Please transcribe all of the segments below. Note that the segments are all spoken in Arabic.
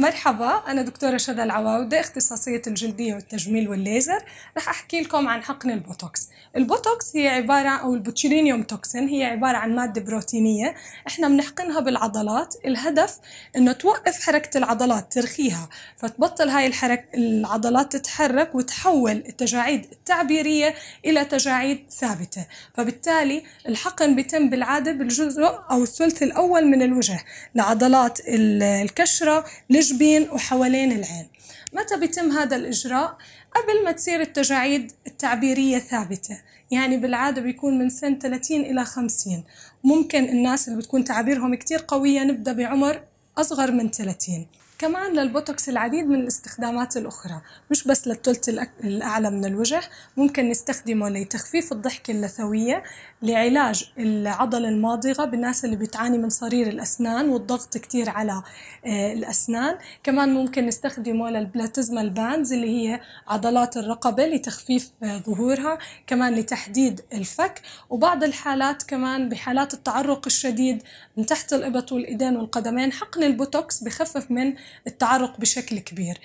مرحبا أنا دكتورة شذى العواودة اختصاصية الجلدية والتجميل والليزر رح أحكي لكم عن حقن البوتوكس البوتوكس هي عبارة أو البوتشيلينيوم توكسين هي عبارة عن مادة بروتينية إحنا بنحقنها بالعضلات الهدف إنه توقف حركة العضلات ترخيها فتبطل هاي الحرك... العضلات تتحرك وتحول التجاعيد التعبيرية إلى تجاعيد ثابتة فبالتالي الحقن بيتم بالعادة بالجزء أو الثلث الأول من الوجه لعضلات الكشرة الجبين وحوالين العين متى بيتم هذا الإجراء؟ قبل ما تصير التجاعيد التعبيرية ثابتة يعني بالعادة بيكون من سن 30 إلى 50 ممكن الناس اللي بتكون تعابيرهم كتير قوية نبدأ بعمر أصغر من 30 كمان للبوتوكس العديد من الاستخدامات الأخرى مش بس للثلث الأعلى من الوجه ممكن نستخدمه لتخفيف الضحكة اللثوية لعلاج العضلة الماضغة بالناس اللي بتعاني من صرير الأسنان والضغط كتير على آه، الأسنان كمان ممكن نستخدمه للبلاتزما الباندز اللي هي عضلات الرقبة لتخفيف آه، ظهورها كمان لتحديد الفك وبعض الحالات كمان بحالات التعرق الشديد من تحت الإبط والإيدين والقدمين حقن البوتوكس بخفف من التعرق بشكل كبير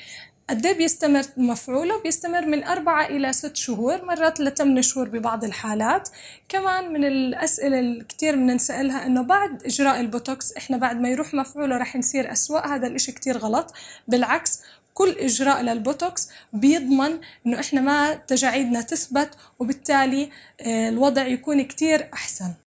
قد بيستمر مفعوله بيستمر من أربعة إلى ست شهور مرات لثمان شهور ببعض الحالات كمان من الأسئلة الكتير بدنا نسألها إنه بعد إجراء البوتوكس إحنا بعد ما يروح مفعوله رح نصير أسوأ هذا الإشي كتير غلط بالعكس كل إجراء للبوتوكس بيضمن إنه إحنا ما تجاعيدنا تثبت وبالتالي آه، الوضع يكون كتير أحسن